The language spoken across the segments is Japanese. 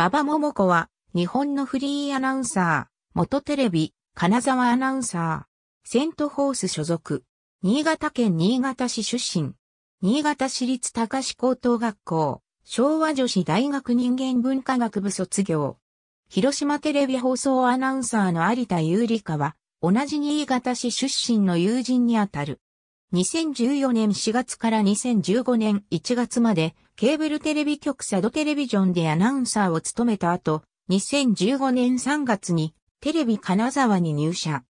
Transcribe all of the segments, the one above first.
馬場桃子は、日本のフリーアナウンサー、元テレビ、金沢アナウンサー、セントホース所属、新潟県新潟市出身、新潟市立高志高等学校、昭和女子大学人間文化学部卒業、広島テレビ放送アナウンサーの有田有里香は、同じ新潟市出身の友人にあたる。2014年4月から2015年1月までケーブルテレビ局佐渡テレビジョンでアナウンサーを務めた後、2015年3月にテレビ金沢に入社。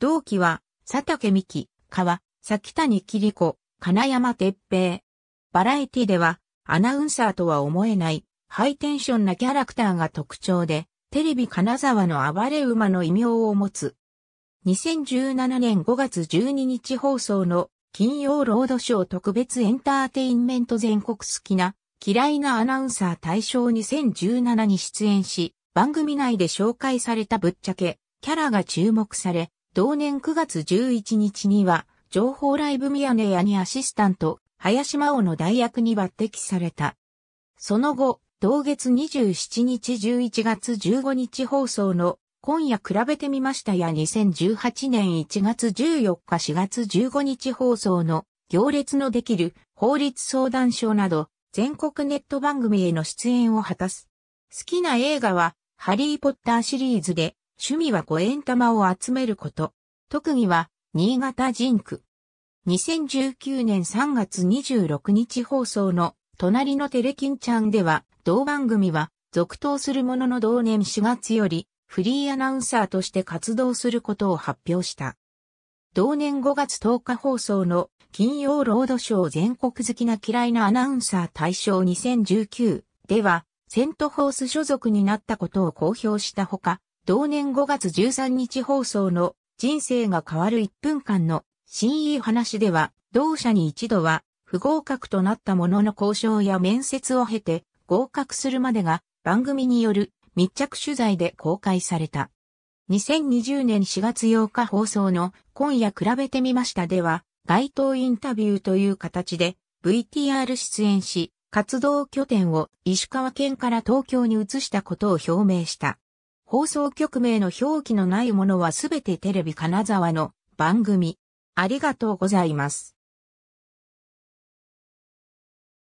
同期は佐竹美希、川、崎谷霧子、金山哲平。バラエティではアナウンサーとは思えないハイテンションなキャラクターが特徴で、テレビ金沢の暴れ馬の異名を持つ。2017年5月12日放送の金曜ロードショー特別エンターテインメント全国好きな嫌いなアナウンサー大賞2017に出演し、番組内で紹介されたぶっちゃけ、キャラが注目され、同年9月11日には、情報ライブミヤネ屋にアシスタント、林真央の代役に抜擢された。その後、同月27日11月15日放送の今夜比べてみましたや2018年1月14日4月15日放送の行列のできる法律相談所など全国ネット番組への出演を果たす。好きな映画はハリーポッターシリーズで趣味は5円玉を集めること。特技は新潟ジンク。2019年3月26日放送の隣のテレキンちゃんでは同番組は続投するものの同年4月よりフリーアナウンサーとして活動することを発表した。同年5月10日放送の金曜ロードショー全国好きな嫌いなアナウンサー大賞2019では、セントホース所属になったことを公表したほか、同年5月13日放送の人生が変わる1分間の新入り話では、同社に一度は不合格となったものの交渉や面接を経て合格するまでが番組による密着取材で公開された。2020年4月8日放送の今夜比べてみましたでは、街頭インタビューという形で VTR 出演し、活動拠点を石川県から東京に移したことを表明した。放送局名の表記のないものはすべてテレビ金沢の番組。ありがとうございます。